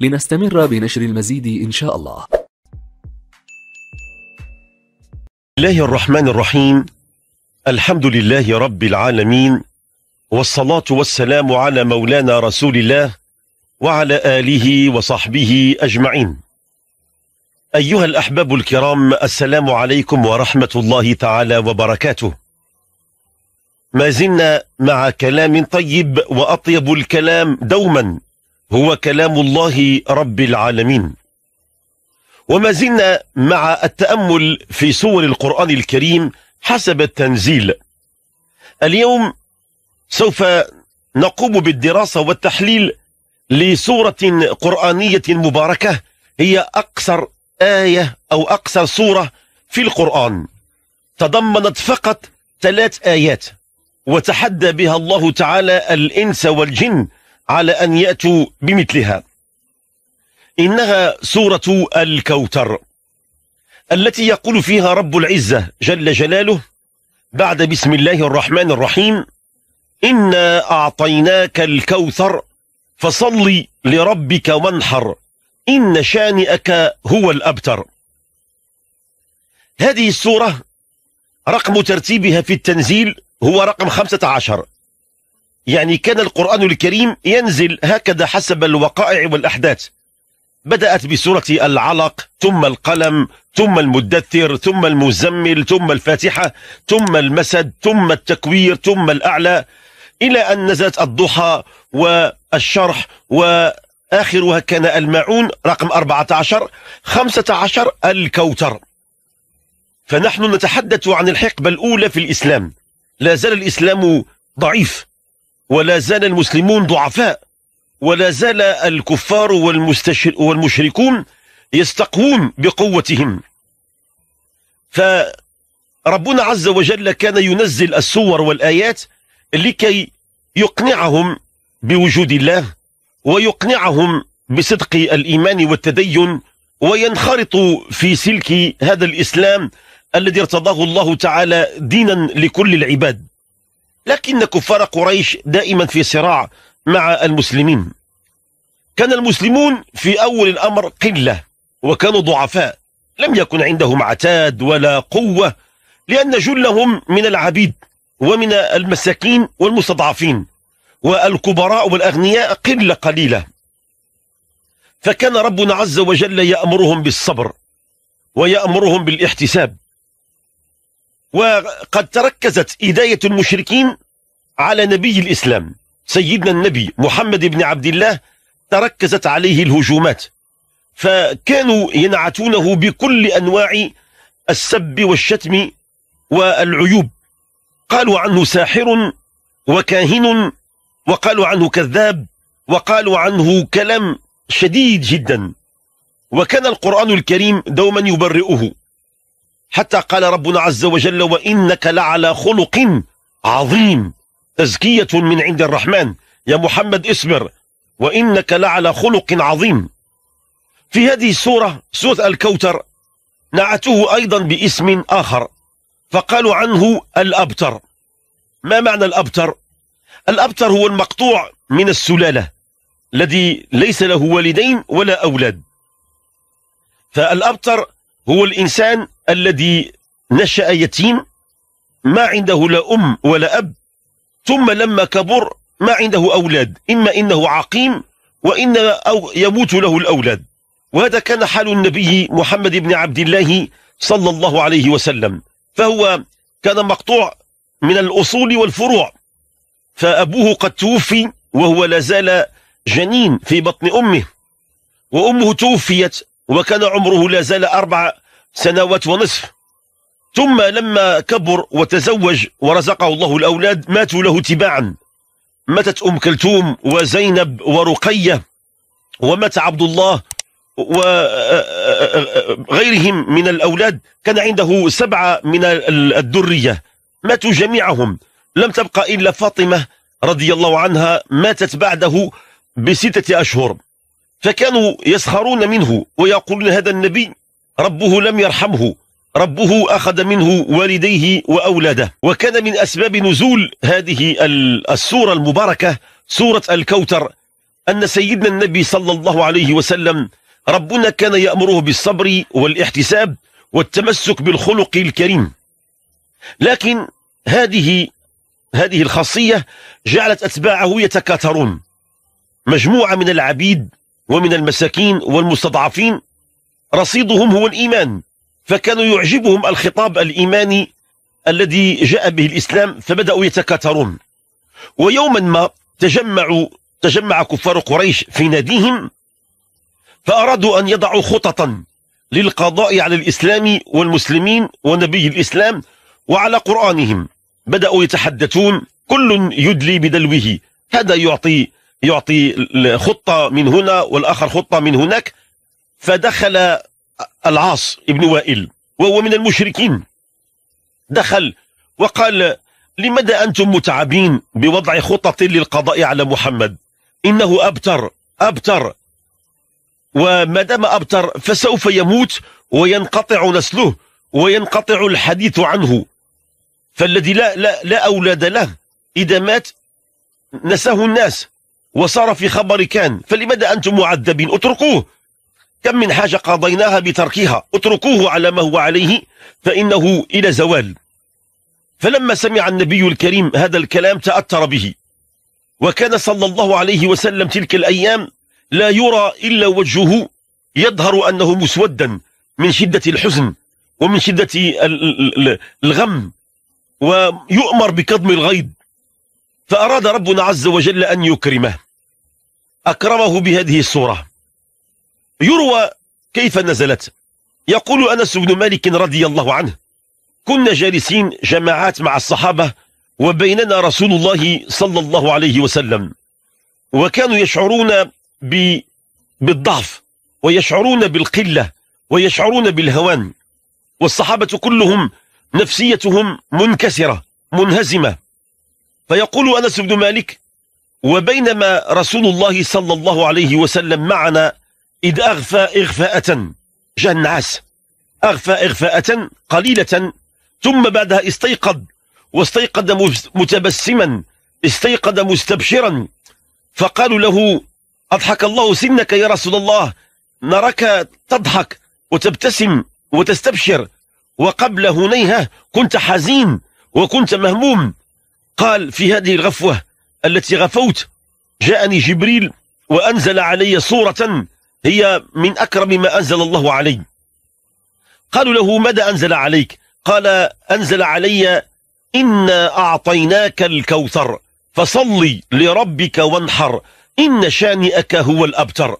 لنستمر بنشر المزيد إن شاء الله الله الرحمن الرحيم الحمد لله رب العالمين والصلاة والسلام على مولانا رسول الله وعلى آله وصحبه أجمعين أيها الأحباب الكرام السلام عليكم ورحمة الله تعالى وبركاته ما زلنا مع كلام طيب وأطيب الكلام دوما هو كلام الله رب العالمين وما زلنا مع التأمل في سور القرآن الكريم حسب التنزيل اليوم سوف نقوم بالدراسة والتحليل لسورة قرآنية مباركة هي أقصر آية أو أقصر سورة في القرآن تضمنت فقط ثلاث آيات وتحدى بها الله تعالى الإنس والجن على أن يأتوا بمثلها إنها سورة الكوثر التي يقول فيها رب العزة جل جلاله بعد بسم الله الرحمن الرحيم إنا أعطيناك الكوثر فصل لربك وانحر إن شانئك هو الأبتر هذه السورة رقم ترتيبها في التنزيل هو رقم 15 يعني كان القرآن الكريم ينزل هكذا حسب الوقائع والأحداث بدأت بسورة العلق ثم القلم ثم المدثر ثم المزمل ثم الفاتحة ثم المسد ثم التكوير ثم الأعلى إلى أن نزلت الضحى والشرح وآخرها كان الماعون رقم 14 15 الكوثر فنحن نتحدث عن الحقبة الأولى في الإسلام لا زال الإسلام ضعيف ولا زال المسلمون ضعفاء ولا زال الكفار والمشركون يستقوون بقوتهم فربنا عز وجل كان ينزل السور والآيات لكي يقنعهم بوجود الله ويقنعهم بصدق الإيمان والتدين وينخرطوا في سلك هذا الإسلام الذي ارتضاه الله تعالى دينا لكل العباد لكن كفار قريش دائما في صراع مع المسلمين كان المسلمون في أول الأمر قلة وكانوا ضعفاء لم يكن عندهم عتاد ولا قوة لأن جلهم من العبيد ومن المساكين والمستضعفين والكبراء والأغنياء قلة قليلة فكان ربنا عز وجل يأمرهم بالصبر ويأمرهم بالاحتساب وقد تركزت إداية المشركين على نبي الإسلام سيدنا النبي محمد بن عبد الله تركزت عليه الهجومات فكانوا ينعتونه بكل أنواع السب والشتم والعيوب قالوا عنه ساحر وكاهن وقالوا عنه كذاب وقالوا عنه كلام شديد جدا وكان القرآن الكريم دوما يبرئه حتى قال ربنا عز وجل وإنك لعلى خلق عظيم تزكية من عند الرحمن يا محمد اصبر وإنك لعلى خلق عظيم في هذه السورة سورة الكوثر نعتوه أيضا باسم آخر فقالوا عنه الأبتر ما معنى الأبتر؟ الأبتر هو المقطوع من السلالة الذي ليس له والدين ولا أولاد فالأبتر هو الإنسان الذي نشأ يتيم ما عنده لا أم ولا أب ثم لما كبر ما عنده أولاد إما إنه عقيم وإنما أو يموت له الأولاد وهذا كان حال النبي محمد بن عبد الله صلى الله عليه وسلم فهو كان مقطوع من الأصول والفروع فأبوه قد توفي وهو لازال جنين في بطن أمه وأمه توفيت وكان عمره لا زال أربع سنوات ونصف ثم لما كبر وتزوج ورزقه الله الأولاد ماتوا له تباعا ماتت أم كلثوم وزينب ورقية ومات عبد الله وغيرهم من الأولاد كان عنده سبعة من الدرية ماتوا جميعهم لم تبقى إلا فاطمة رضي الله عنها ماتت بعده بستة أشهر فكانوا يسخرون منه ويقولون هذا النبي ربه لم يرحمه ربه أخذ منه والديه وأولاده وكان من أسباب نزول هذه السورة المباركة سورة الكوثر أن سيدنا النبي صلى الله عليه وسلم ربنا كان يأمره بالصبر والاحتساب والتمسك بالخلق الكريم لكن هذه هذه الخاصية جعلت أتباعه يتكاثرون مجموعة من العبيد ومن المساكين والمستضعفين رصيدهم هو الإيمان فكانوا يعجبهم الخطاب الإيماني الذي جاء به الإسلام فبدأوا يتكاثرون ويوما ما تجمعوا تجمع كفار قريش في ناديهم فأرادوا أن يضعوا خططا للقضاء على الإسلام والمسلمين ونبي الإسلام وعلى قرآنهم بدأوا يتحدثون كل يدلي بدلوه هذا يعطي يعطي خطة من هنا والآخر خطة من هناك فدخل العاص ابن وائل وهو من المشركين دخل وقال لماذا أنتم متعبين بوضع خطط للقضاء على محمد إنه أبتر أبتر وما دام أبتر فسوف يموت وينقطع نسله وينقطع الحديث عنه فالذي لا, لا, لا أولاد له إذا مات نساه الناس وصار في خبر كان فلماذا أنتم معذبين اتركوه كم من حاجة قضيناها بتركها اتركوه على ما هو عليه فإنه إلى زوال فلما سمع النبي الكريم هذا الكلام تأثر به وكان صلى الله عليه وسلم تلك الأيام لا يرى إلا وجهه يظهر أنه مسودا من شدة الحزن ومن شدة الغم ويؤمر بكظم الغيظ فأراد ربنا عز وجل أن يكرمه أكرمه بهذه الصورة يروى كيف نزلت يقول أنس بن مالك رضي الله عنه كنا جالسين جماعات مع الصحابة وبيننا رسول الله صلى الله عليه وسلم وكانوا يشعرون ب... بالضعف ويشعرون بالقلة ويشعرون بالهوان والصحابة كلهم نفسيتهم منكسرة منهزمة فيقول أنس بن مالك وبينما رسول الله صلى الله عليه وسلم معنا إذ أغفى إغفاءة جاء النعاس أغفى إغفاءة قليلة ثم بعدها استيقظ واستيقظ متبسما استيقظ مستبشرا فقالوا له أضحك الله سنك يا رسول الله نراك تضحك وتبتسم وتستبشر وقبل هنيهة كنت حزين وكنت مهموم قال في هذه الغفوة التي غفوت جاءني جبريل وأنزل علي صورة هي من أكرم ما أنزل الله علي قالوا له ماذا أنزل عليك قال أنزل علي إنا أعطيناك الكوثر فصلي لربك وانحر إن شانئك هو الأبتر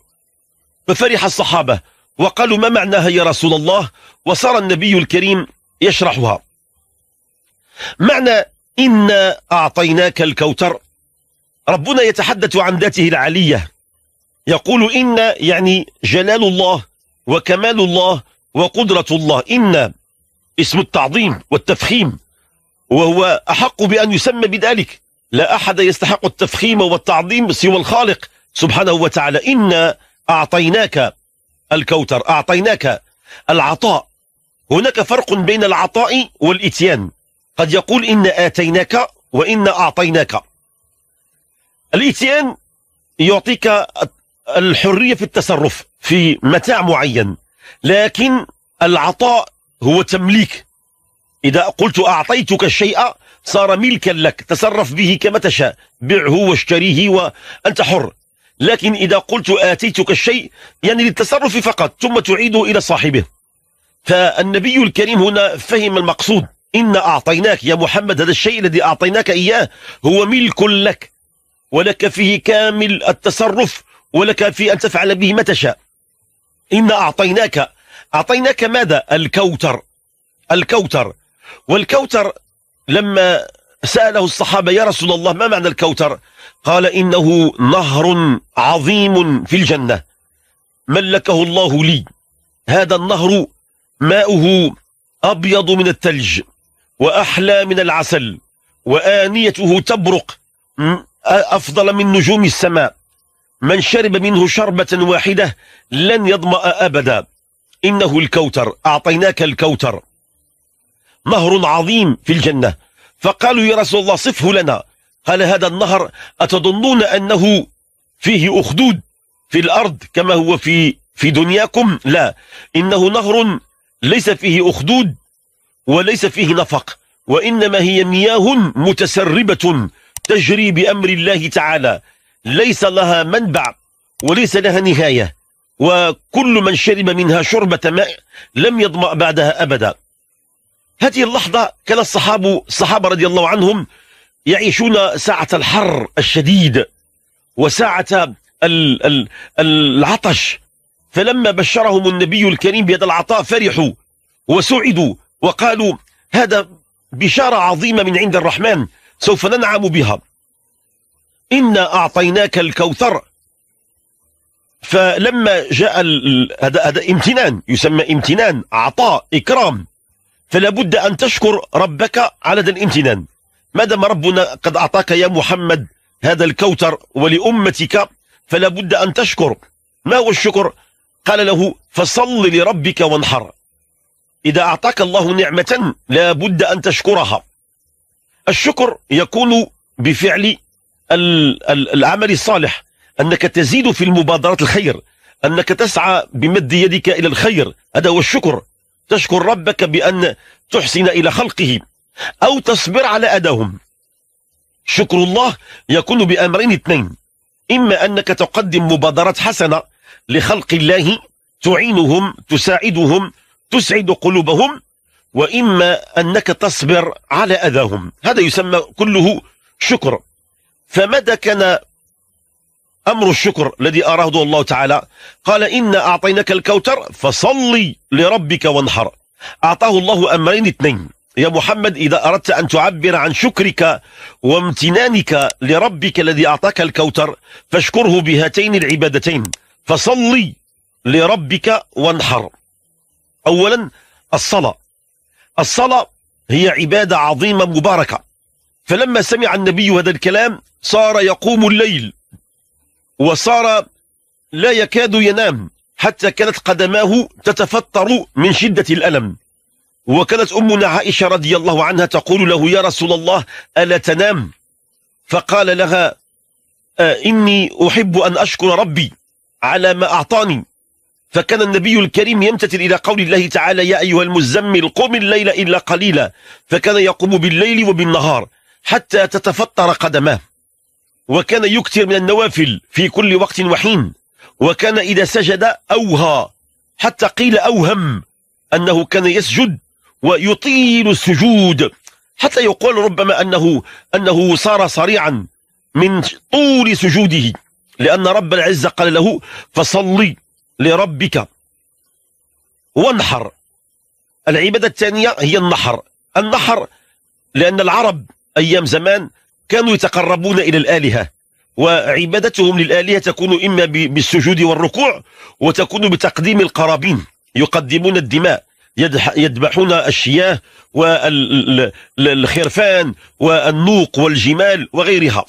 ففرح الصحابة وقالوا ما معناها يا رسول الله وصار النبي الكريم يشرحها معنى إنا أعطيناك الكوثر ربنا يتحدث عن ذاته العلية يقول إن يعني جلال الله وكمال الله وقدرة الله إن اسم التعظيم والتفخيم وهو أحق بأن يسمى بذلك لا أحد يستحق التفخيم والتعظيم سوى الخالق سبحانه وتعالى إن أعطيناك الكوثر أعطيناك العطاء هناك فرق بين العطاء والإتيان قد يقول إن آتيناك وإن أعطيناك الاي تي ان يعطيك الحرية في التصرف في متاع معين لكن العطاء هو تمليك إذا قلت أعطيتك الشيء صار ملكا لك تصرف به كما تشاء بعه واشتريه وأنت حر لكن إذا قلت آتيتك الشيء يعني للتصرف فقط ثم تعيده إلى صاحبه فالنبي الكريم هنا فهم المقصود إن أعطيناك يا محمد هذا الشيء الذي أعطيناك إياه هو ملك لك ولك فيه كامل التصرف ولك في أن تفعل به ما تشاء إنا أعطيناك أعطيناك ماذا الكوتر الكوتر والكوتر لما سأله الصحابة يا رسول الله ما معنى الكوتر قال إنه نهر عظيم في الجنة ملكه الله لي هذا النهر ماؤه أبيض من الثلج وأحلى من العسل وآنيته تبرق أفضل من نجوم السماء من شرب منه شربة واحدة لن يظمأ أبدا إنه الكوثر أعطيناك الكوثر نهر عظيم في الجنة فقالوا يا رسول الله صفه لنا قال هذا النهر أتظنون أنه فيه أخدود في الأرض كما هو في في دنياكم لا إنه نهر ليس فيه أخدود وليس فيه نفق وإنما هي مياه متسربة تجري بأمر الله تعالى ليس لها منبع وليس لها نهاية وكل من شرب منها شربة ماء لم يضمأ بعدها أبدا هذه اللحظة كان الصحابة, الصحابة رضي الله عنهم يعيشون ساعة الحر الشديد وساعة العطش فلما بشرهم النبي الكريم بهذا العطاء فرحوا وسعدوا وقالوا هذا بشارة عظيمة من عند الرحمن سوف ننعم بها إنا أعطيناك الكوثر فلما جاء هذا هذا امتنان يسمى امتنان عطاء إكرام فلا بد أن تشكر ربك على هذا الامتنان ما دام ربنا قد أعطاك يا محمد هذا الكوثر ولأمتك فلا بد أن تشكر ما هو الشكر قال له فصل لربك وانحر إذا أعطاك الله نعمة لا بد أن تشكرها الشكر يكون بفعل العمل الصالح أنك تزيد في المبادرات الخير أنك تسعى بمد يدك إلى الخير هذا هو الشكر تشكر ربك بأن تحسن إلى خلقه أو تصبر على أداهم شكر الله يكون بأمرين اثنين إما أنك تقدم مبادرات حسنة لخلق الله تعينهم تساعدهم تسعد قلوبهم وإما أنك تصبر على أذاهم هذا يسمى كله شكر فمدى كان أمر الشكر الذي أراده الله تعالى قال إن أعطيناك الكوثر فصلي لربك وانحر أعطاه الله أمرين اثنين يا محمد إذا أردت أن تعبر عن شكرك وامتنانك لربك الذي أعطاك الكوثر فاشكره بهاتين العبادتين فصلي لربك وانحر أولا الصلاة الصلاة هي عبادة عظيمة مباركة فلما سمع النبي هذا الكلام صار يقوم الليل وصار لا يكاد ينام حتى كانت قدماه تتفطر من شدة الألم وكانت أمنا عائشة رضي الله عنها تقول له يا رسول الله ألا تنام فقال لها آه، إني أحب أن أشكر ربي على ما أعطاني فكان النبي الكريم يمتثل إلى قول الله تعالى يا أيها المزمل قم الليل إلا قليلا فكان يقوم بالليل وبالنهار حتى تتفطر قدماه وكان يكثر من النوافل في كل وقت وحين وكان إذا سجد أوهى حتى قيل أوهم أنه كان يسجد ويطيل السجود حتى يقال ربما أنه, أنه صار صريعا من طول سجوده لأن رب العزة قال له فصلي لربك وانحر العبادة الثانية هي النحر النحر لأن العرب أيام زمان كانوا يتقربون إلى الآلهة وعبادتهم للآلهة تكون إما بالسجود والركوع وتكون بتقديم القرابين يقدمون الدماء يذبحون الشياه والخرفان والنوق والجمال وغيرها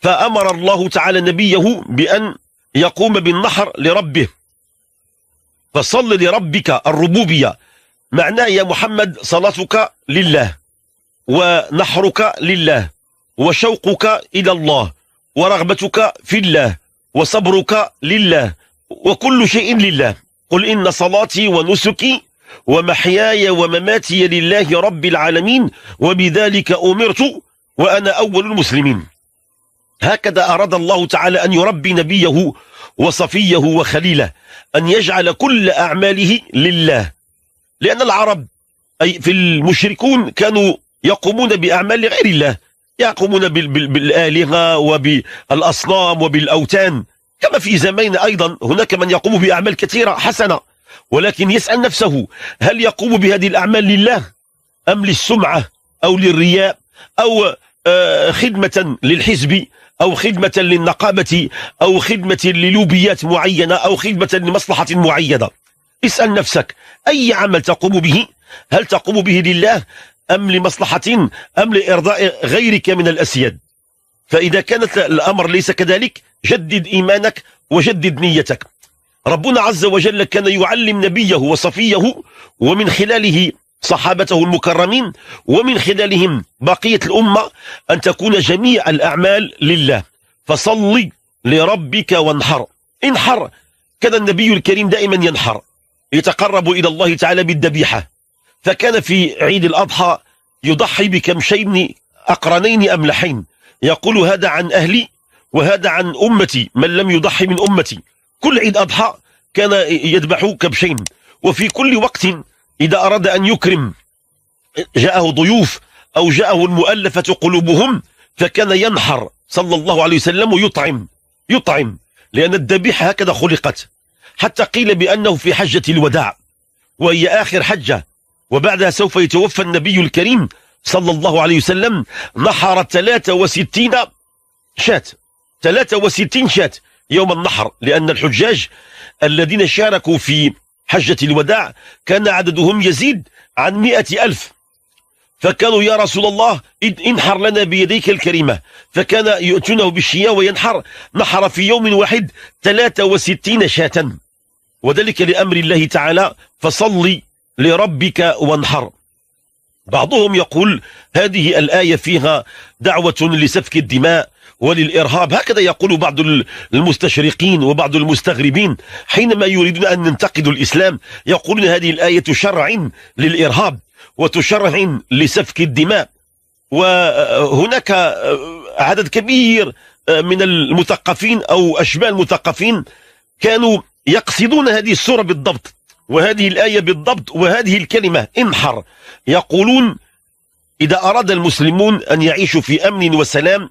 فأمر الله تعالى نبيه بأن يقوم بالنحر لربه فصل لربك الربوبية معناه يا محمد صلاتك لله ونحرك لله وشوقك إلى الله ورغبتك في الله وصبرك لله وكل شيء لله قل إن صلاتي ونسكي ومحياي ومماتي لله رب العالمين وبذلك أمرت وأنا أول المسلمين هكذا أراد الله تعالى أن يربي نبيه وصفيه وخليله أن يجعل كل أعماله لله لأن العرب أي في المشركون كانوا يقومون بأعمال غير الله يقومون بالآلهة وبالأصنام وبالأوتان كما في زماننا أيضا هناك من يقوم بأعمال كثيرة حسنة ولكن يسأل نفسه هل يقوم بهذه الأعمال لله أم للسمعة أو للرياء أو آه، خدمة للحزب أو خدمة للنقابة أو خدمة للوبيات معينة أو خدمة لمصلحة معينة اسأل نفسك أي عمل تقوم به هل تقوم به لله أم لمصلحة أم لإرضاء غيرك من الأسياد فإذا كانت الأمر ليس كذلك جدد إيمانك وجدد نيتك ربنا عز وجل كان يعلم نبيه وصفيه ومن خلاله صحابته المكرمين ومن خلالهم بقية الأمة أن تكون جميع الأعمال لله فصل لربك وانحر انحر كان النبي الكريم دائما ينحر يتقرب إلى الله تعالى بالذبيحة فكان في عيد الأضحى يضحي بكمشين أقرنين أملحين يقول هذا عن أهلي وهذا عن أمتي من لم يضحي من أمتي كل عيد أضحى كان يذبح كبشين وفي كل وقت إذا أراد أن يكرم جاءه ضيوف أو جاءه المؤلفة قلوبهم فكان ينحر صلى الله عليه وسلم ويطعم يطعم لأن الذبيحة هكذا خلقت حتى قيل بأنه في حجة الوداع وهي آخر حجة وبعدها سوف يتوفى النبي الكريم صلى الله عليه وسلم نحر 63 شاة 63 شاة يوم النحر لأن الحجاج الذين شاركوا في حجة الوداع كان عددهم يزيد عن مئة ألف فكانوا يا رسول الله انحر لنا بيديك الكريمة فكان يؤتونه بالشياء وينحر نحر في يوم واحد 63 شاة وذلك لأمر الله تعالى فصل لربك وانحر بعضهم يقول هذه الآية فيها دعوة لسفك الدماء وللإرهاب هكذا يقول بعض المستشرقين وبعض المستغربين حينما يريدون أن ينتقدوا الإسلام يقولون هذه الآية شرع للإرهاب وتشرع لسفك الدماء وهناك عدد كبير من المثقفين أو اشبال المثقفين كانوا يقصدون هذه السورة بالضبط وهذه الآية بالضبط وهذه الكلمة انحر يقولون إذا أراد المسلمون أن يعيشوا في أمن وسلام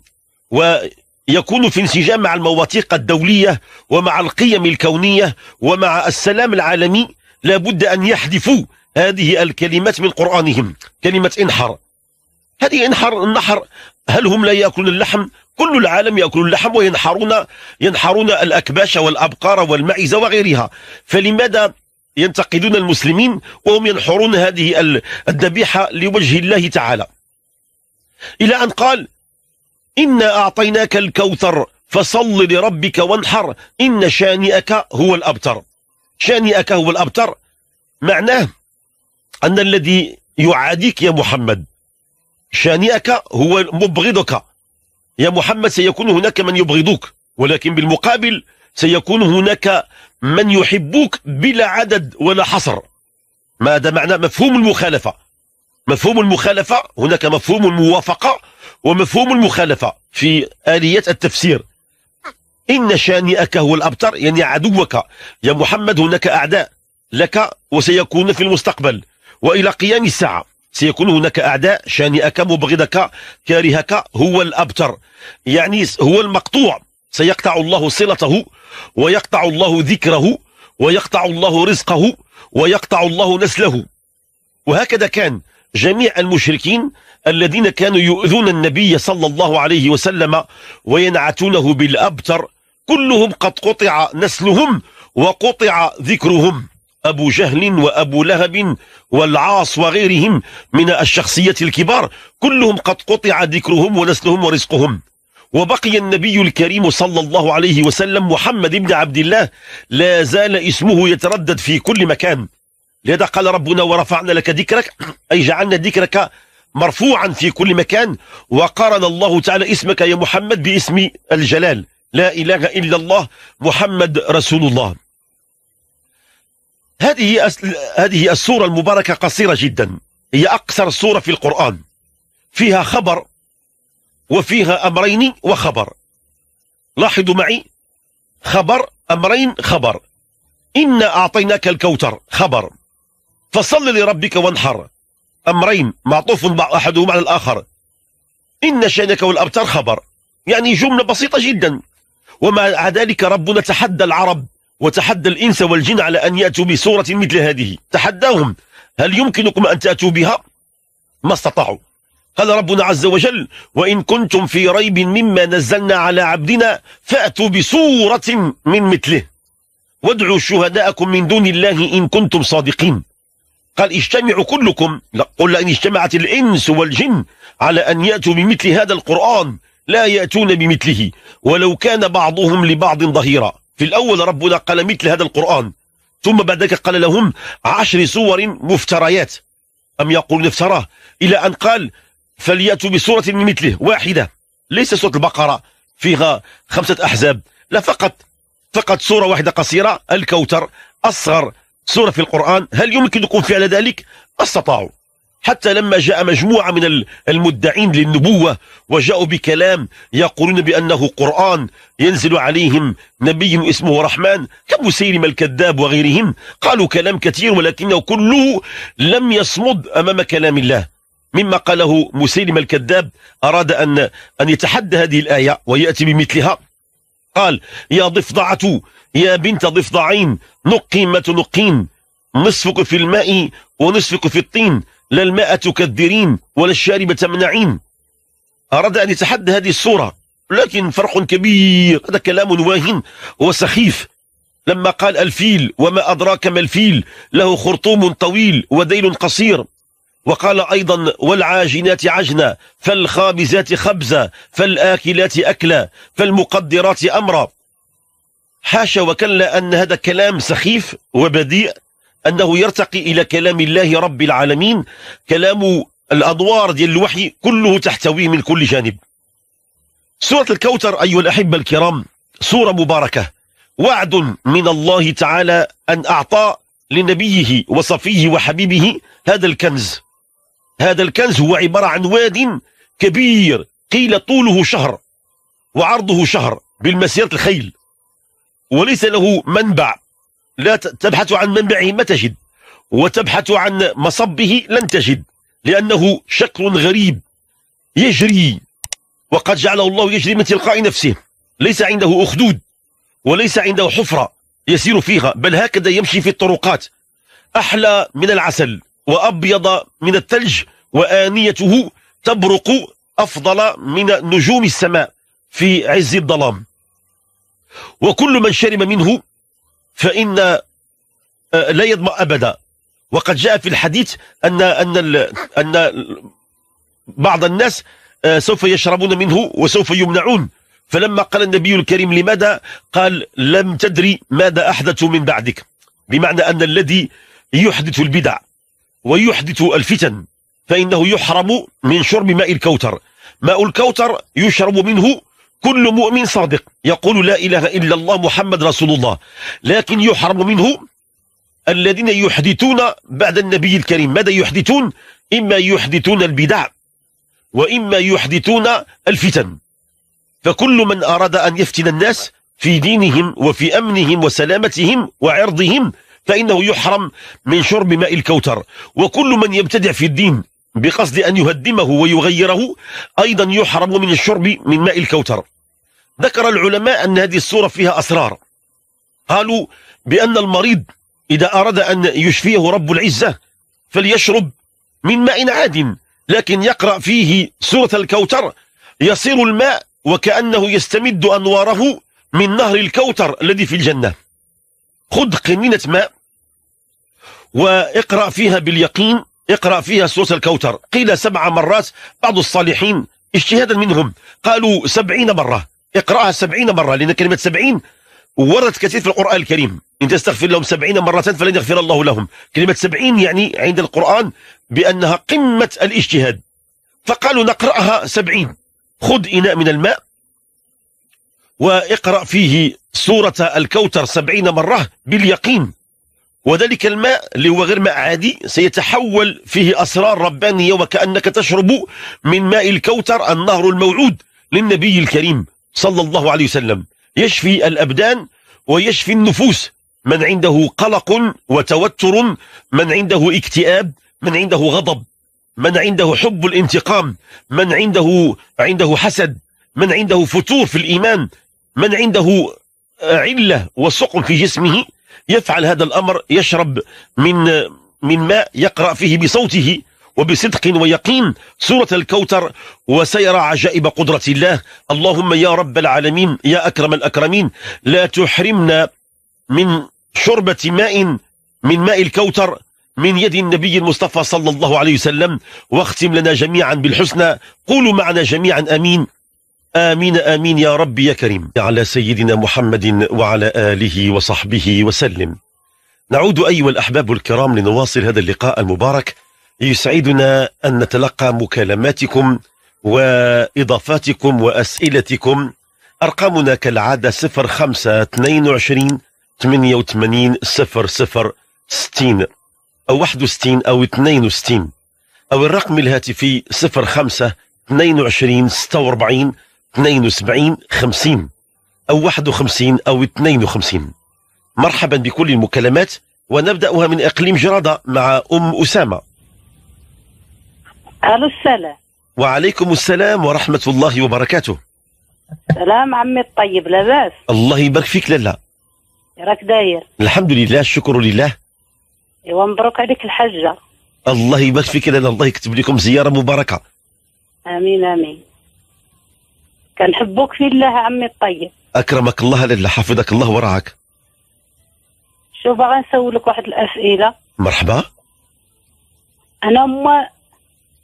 ويكون في انسجام مع المواثيق الدولية ومع القيم الكونية ومع السلام العالمي لابد أن يحذفوا هذه الكلمات من قرآنهم كلمة انحر هذه انحر النحر هل هم لا يأكلون اللحم كل العالم يأكل اللحم وينحرون ينحرون الأكباش والأبقار والمعز وغيرها فلماذا ينتقدون المسلمين وهم ينحرون هذه الذبيحة لوجه الله تعالى إلى أن قال إنا أعطيناك الكوثر فصل لربك وانحر إن شانئك هو الأبتر شانئك هو الأبتر معناه أن الذي يعاديك يا محمد شانئك هو مبغضك يا محمد سيكون هناك من يبغضك ولكن بالمقابل سيكون هناك من يحبوك بلا عدد ولا حصر ماذا معنى مفهوم المخالفة مفهوم المخالفة هناك مفهوم الموافقة ومفهوم المخالفة في آليات التفسير إن شانئك هو الأبتر يعني عدوك يا محمد هناك أعداء لك وسيكون في المستقبل وإلى قيام الساعة سيكون هناك أعداء شانئك مبغضك كارهك هو الأبتر يعني هو المقطوع سيقطع الله صلته ويقطع الله ذكره ويقطع الله رزقه ويقطع الله نسله وهكذا كان جميع المشركين الذين كانوا يؤذون النبي صلى الله عليه وسلم وينعتونه بالأبتر كلهم قد قطع نسلهم وقطع ذكرهم أبو جهل وأبو لهب والعاص وغيرهم من الشخصية الكبار كلهم قد قطع ذكرهم ونسلهم ورزقهم وبقي النبي الكريم صلى الله عليه وسلم محمد بن عبد الله لا زال اسمه يتردد في كل مكان لهذا قال ربنا ورفعنا لك ذكرك أي جعلنا ذكرك مرفوعا في كل مكان وقارن الله تعالى اسمك يا محمد باسم الجلال لا إله إلا الله محمد رسول الله هذه هذه السورة المباركة قصيرة جدا هي أقصر سورة في القرآن فيها خبر وفيها أمرين وخبر لاحظوا معي خبر أمرين خبر إنا أعطيناك الكوثر خبر فصل لربك وانحر أمرين معطوف أحدهما على الآخر إن شأنك والأبتر خبر يعني جملة بسيطة جدا ومع ذلك ربنا تحدى العرب وتحدى الإنس والجن على أن يأتوا بصورة مثل هذه تحداهم هل يمكنكم أن تأتوا بها؟ ما استطاعوا قال ربنا عز وجل وإن كنتم في ريب مما نزلنا على عبدنا فأتوا بصورة من مثله وادعوا شهداءكم من دون الله إن كنتم صادقين قال اجتمعوا كلكم قل لئن اجتمعت الإنس والجن على أن يأتوا بمثل هذا القرآن لا يأتون بمثله ولو كان بعضهم لبعض ظهيرا في الأول ربنا قال مثل هذا القرآن ثم بعد ذلك قال لهم عشر صور مفتريات أم يقولون افتراه إلى أن قال فليأتوا بصورة من مثله واحدة ليس سورة البقرة فيها خمسة أحزاب لا فقط فقط صورة واحدة قصيرة الكوثر أصغر سورة في القرآن هل يمكنكم فعل ذلك؟ ما استطاعوا حتى لما جاء مجموعة من المدعين للنبوة وجاءوا بكلام يقولون بأنه قرآن ينزل عليهم نبي اسمه رحمن سيرم الكذاب وغيرهم قالوا كلام كثير ولكنه كله لم يصمد أمام كلام الله مما قاله مسيلم الكذاب أراد أن أن يتحدى هذه الآية ويأتي بمثلها قال يا ضفدعة يا بنت ضفدعين نقي ما تنقين نصفك في الماء ونصفك في الطين لا الماء تكدرين ولا الشارب تمنعين أراد أن يتحدى هذه الصورة لكن فرق كبير هذا كلام واهن وسخيف لما قال الفيل وما أدراك ما الفيل له خرطوم طويل وديل قصير وقال أيضا والعاجنات عجنا فالخابزات خبزا فالآكلات أكلا فالمقدرات أمرا حاشا وكلا أن هذا كلام سخيف وبديء أنه يرتقي إلى كلام الله رب العالمين كلام الأدوار ديال الوحي كله تحتويه من كل جانب سورة الكوثر أيها الأحبة الكرام سورة مباركة وعد من الله تعالى أن أعطى لنبيه وصفيه وحبيبه هذا الكنز هذا الكنز هو عبارة عن واد كبير قيل طوله شهر وعرضه شهر بالمسيرة الخيل وليس له منبع لا تبحث عن منبعه ما تجد وتبحث عن مصبه لن تجد لأنه شكل غريب يجري وقد جعله الله يجري من تلقاء نفسه ليس عنده أخدود وليس عنده حفرة يسير فيها بل هكذا يمشي في الطرقات أحلى من العسل وأبيض من الثلج وآنيته تبرق أفضل من نجوم السماء في عز الظلام وكل من شرب منه فإن آه، لا يظمأ أبدا وقد جاء في الحديث أن أن أن بعض الناس آه، سوف يشربون منه وسوف يمنعون فلما قال النبي الكريم لماذا قال لم تدري ماذا أحدث من بعدك بمعنى أن الذي يحدث البدع ويحدث الفتن فإنه يحرم من شرب ماء الكوثر ماء الكوثر يشرب منه كل مؤمن صادق يقول لا إله إلا الله محمد رسول الله لكن يحرم منه الذين يحدثون بعد النبي الكريم ماذا يحدثون إما يحدثون البدع وإما يحدثون الفتن فكل من أراد أن يفتن الناس في دينهم وفي أمنهم وسلامتهم وعرضهم فإنه يحرم من شرب ماء الكوثر وكل من يبتدع في الدين بقصد أن يهدمه ويغيره أيضا يحرم من الشرب من ماء الكوثر ذكر العلماء أن هذه السورة فيها أسرار قالوا بأن المريض إذا أراد أن يشفيه رب العزة فليشرب من ماء عاد لكن يقرأ فيه سورة الكوثر يصير الماء وكأنه يستمد أنواره من نهر الكوثر الذي في الجنة خذ قنينة ماء واقرأ فيها باليقين اقرأ فيها سورة الكوثر قيل سبع مرات بعض الصالحين اجتهادا منهم قالوا سبعين مرة اقرأها سبعين مرة لأن كلمة سبعين وردت كثير في القرآن الكريم إن تستغفر لهم سبعين مرة فلن يغفر الله لهم كلمة سبعين يعني عند القرآن بأنها قمة الاجتهاد فقالوا نقرأها سبعين خذ إناء من الماء واقرأ فيه سورة الكوثر سبعين مرة باليقين وذلك الماء اللي هو غير ماء عادي سيتحول فيه أسرار ربانية وكأنك تشرب من ماء الكوثر النهر الموعود للنبي الكريم صلى الله عليه وسلم يشفي الأبدان ويشفي النفوس من عنده قلق وتوتر من عنده اكتئاب من عنده غضب من عنده حب الانتقام من عنده عنده حسد من عنده فتور في الإيمان من عنده آه، علة وسقم في جسمه يفعل هذا الأمر يشرب من من ماء يقرأ فيه بصوته وبصدق ويقين سورة الكوثر وسيرى عجائب قدرة الله اللهم يا رب العالمين يا أكرم الأكرمين لا تحرمنا من شربة ماء من ماء الكوثر من يد النبي المصطفى صلى الله عليه وسلم واختم لنا جميعا بالحسنى قولوا معنا جميعا أمين آمين آمين يا ربي يا كريم على سيدنا محمد وعلى آله وصحبه وسلم نعود أيها الأحباب الكرام لنواصل هذا اللقاء المبارك يسعدنا أن نتلقى مكالماتكم وإضافاتكم وأسئلتكم أرقامنا كالعادة 05 22 88 00 60 أو 61 أو 62 أو الرقم الهاتفي 05 22 46 72 50 أو 51 أو 52 مرحبا بكل المكالمات ونبدأها من إقليم جرادة مع أم أسامة ألو السلام وعليكم السلام ورحمة الله وبركاته سلام عمي الطيب لاباس الله يبارك فيك لالا راك داير الحمد لله الشكر لله ايوا مبروك عليك الحجه الله يبارك فيك لالا الله يكتب لكم زياره مباركه امين امين كنحبوك في الله عمي الطيب اكرمك الله لله حفظك الله ورعاك شو باغا نسولك واحد الاسئله مرحبا انا ما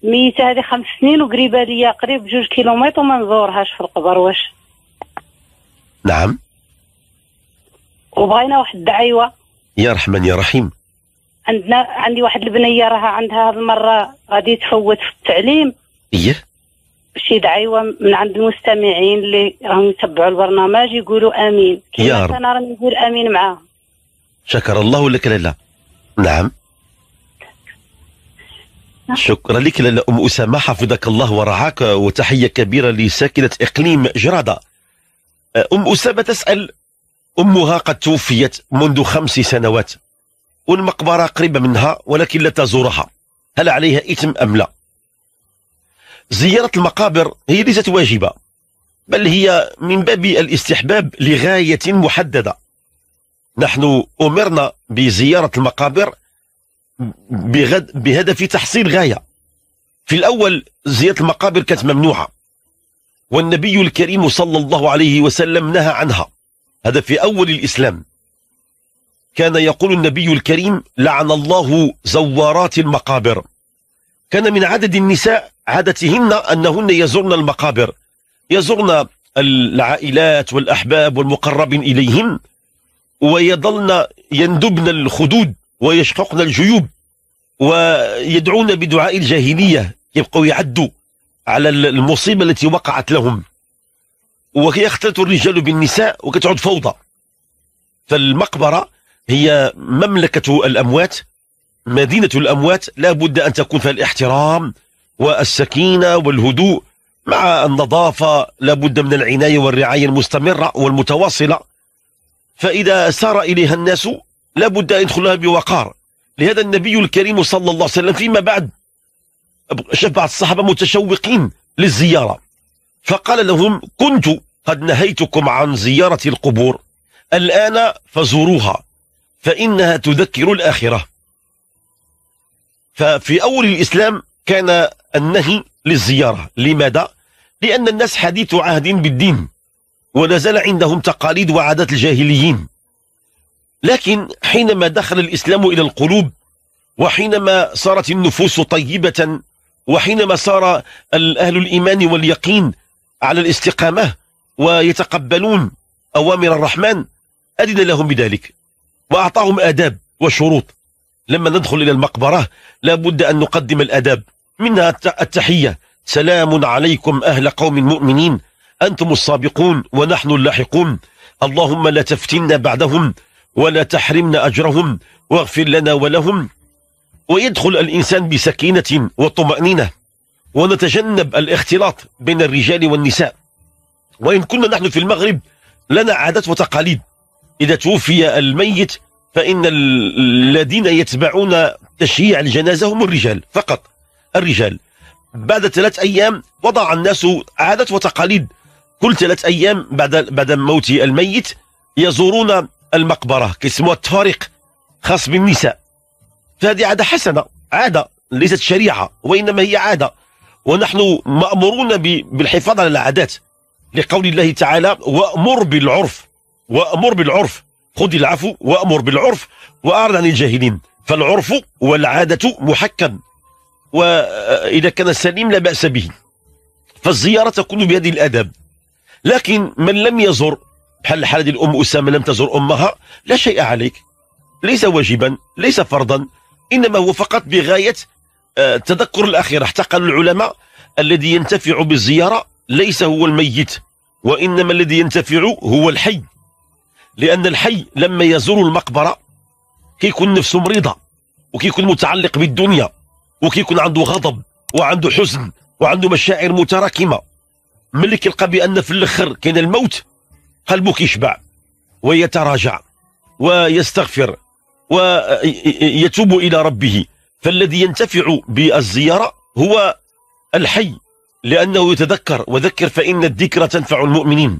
ميتة هذه خمس سنين وقريبة ليا قريب جوج كيلومتر وما نزورهاش في القبر واش نعم وبغينا واحد الدعيوة يا رحمن يا رحيم عندنا عندي واحد البنية راها عندها هذه المرة غادي تفوت في التعليم إيه شي دعيوه من عند المستمعين اللي راهم يتبعوا البرنامج يقولوا امين يا رب انا راني نقول امين معاهم شكر الله لك لالا نعم شكرا لك لالا ام اسامه حفظك الله ورعاك وتحيه كبيره لساكنه اقليم جراده ام اسامه تسال امها قد توفيت منذ خمس سنوات والمقبره قريبه منها ولكن لا تزورها هل عليها اثم ام لا؟ زيارة المقابر هي ليست واجبة بل هي من باب الاستحباب لغاية محددة نحن أمرنا بزيارة المقابر بغد بهدف تحصيل غاية في الأول زيارة المقابر كانت ممنوعة والنبي الكريم صلى الله عليه وسلم نهى عنها هذا في أول الإسلام كان يقول النبي الكريم لعن الله زوارات المقابر كان من عدد النساء عادتهن أنهن يزرن المقابر يزرن العائلات والأحباب والمقربين إليهن ويظلن يندبن الخدود ويشققن الجيوب ويدعون بدعاء الجاهلية يبقوا يعدوا على المصيبة التي وقعت لهم ويختلط الرجال بالنساء وكتعود فوضى فالمقبرة هي مملكة الأموات مدينة الأموات لا بد أن تكون فيها الاحترام والسكينة والهدوء مع النظافة لا بد من العناية والرعاية المستمرة والمتواصلة فإذا سار إليها الناس لا بد أن يدخلها بوقار لهذا النبي الكريم صلى الله عليه وسلم فيما بعد شاف بعض الصحابة متشوقين للزيارة فقال لهم كنت قد نهيتكم عن زيارة القبور الآن فزوروها فإنها تذكر الآخرة ففي أول الإسلام كان النهي للزيارة لماذا؟ لأن الناس حديث عهد بالدين ونزل عندهم تقاليد وعادات الجاهليين لكن حينما دخل الإسلام إلى القلوب وحينما صارت النفوس طيبة وحينما صار أهل الإيمان واليقين على الاستقامة ويتقبلون أوامر الرحمن أذن لهم بذلك وأعطاهم آداب وشروط لما ندخل إلى المقبرة لابد أن نقدم الأداب منها التحية سلام عليكم أهل قوم مؤمنين أنتم السابقون ونحن اللاحقون اللهم لا تفتنا بعدهم ولا تحرمنا أجرهم واغفر لنا ولهم ويدخل الإنسان بسكينة وطمأنينة ونتجنب الاختلاط بين الرجال والنساء وإن كنا نحن في المغرب لنا عادات وتقاليد إذا توفي الميت فإن الذين يتبعون تشييع الجنازة هم الرجال فقط الرجال بعد ثلاث أيام وضع الناس عادات وتقاليد كل ثلاث أيام بعد بعد موت الميت يزورون المقبرة كيسموها الطارق خاص بالنساء فهذه عادة حسنة عادة ليست شريعة وإنما هي عادة ونحن مأمورون بالحفاظ على العادات لقول الله تعالى وأمر بالعرف وأمر بالعرف خذ العفو وأمر بالعرف وأعرض عن الجاهلين فالعرف والعادة محكم وإذا كان سليم لا بأس به فالزيارة تكون بهذه الأدب لكن من لم يزر بحال حال الأم أسامة لم تزر أمها لا شيء عليك ليس واجبا ليس فرضا إنما هو فقط بغاية آه، تذكر الأخيرة حتى قالوا العلماء الذي ينتفع بالزيارة ليس هو الميت وإنما الذي ينتفع هو الحي لأن الحي لما يزور المقبرة كيكون نفسه مريضة وكيكون متعلق بالدنيا وكيكون عنده غضب وعنده حزن وعنده مشاعر متراكمة ملي كيلقى بأن في الاخر كاين الموت قلبه كيشبع ويتراجع ويستغفر ويتوب إلى ربه فالذي ينتفع بالزيارة هو الحي لأنه يتذكر وذكر فإن الذكرى تنفع المؤمنين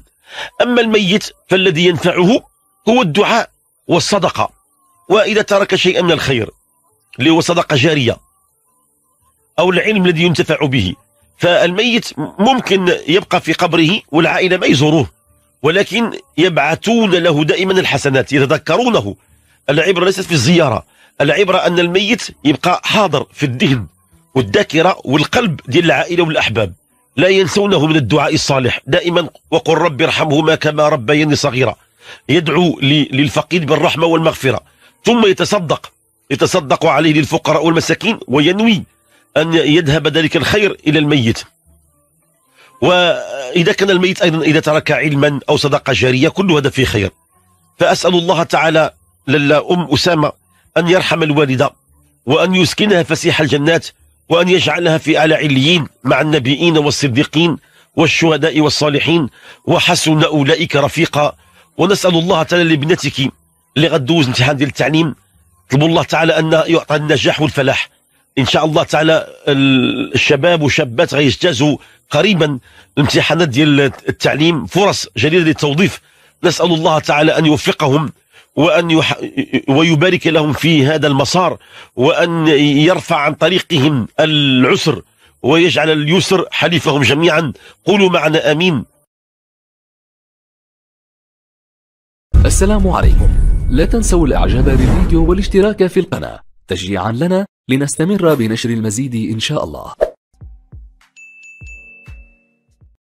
أما الميت فالذي ينفعه هو الدعاء والصدقة وإذا ترك شيئا من الخير اللي هو صدقة جارية أو العلم الذي ينتفع به فالميت ممكن يبقى في قبره والعائلة ما يزوروه ولكن يبعثون له دائما الحسنات يتذكرونه العبرة ليست في الزيارة العبرة أن الميت يبقى حاضر في الذهن والذاكرة والقلب ديال العائلة والأحباب لا ينسونه من الدعاء الصالح دائما وقل رب ارحمهما كما ربياني صغيرا يدعو للفقيد بالرحمة والمغفرة ثم يتصدق يتصدق عليه للفقراء والمساكين وينوي أن يذهب ذلك الخير إلى الميت وإذا كان الميت أيضا إذا ترك علما أو صدقة جارية كل هذا فيه خير فأسأل الله تعالى للا أم أسامة أن يرحم الوالدة وأن يسكنها فسيح الجنات وأن يجعلها في أعلى عليين مع النبيين والصديقين والشهداء والصالحين وحسن أولئك رفيقا ونسأل الله تعالى لابنتك اللي غدوز امتحان ديال التعليم طلبوا الله تعالى أن يعطى النجاح والفلاح إن شاء الله تعالى الشباب والشابات غيجتازوا قريبا الامتحانات ديال التعليم فرص جديدة للتوظيف نسأل الله تعالى أن يوفقهم وأن يح... ويبارك لهم في هذا المسار وأن يرفع عن طريقهم العسر ويجعل اليسر حليفهم جميعا قولوا معنا أمين السلام عليكم لا تنسوا الإعجاب بالفيديو والاشتراك في القناة تشجيعا لنا لنستمر بنشر المزيد إن شاء الله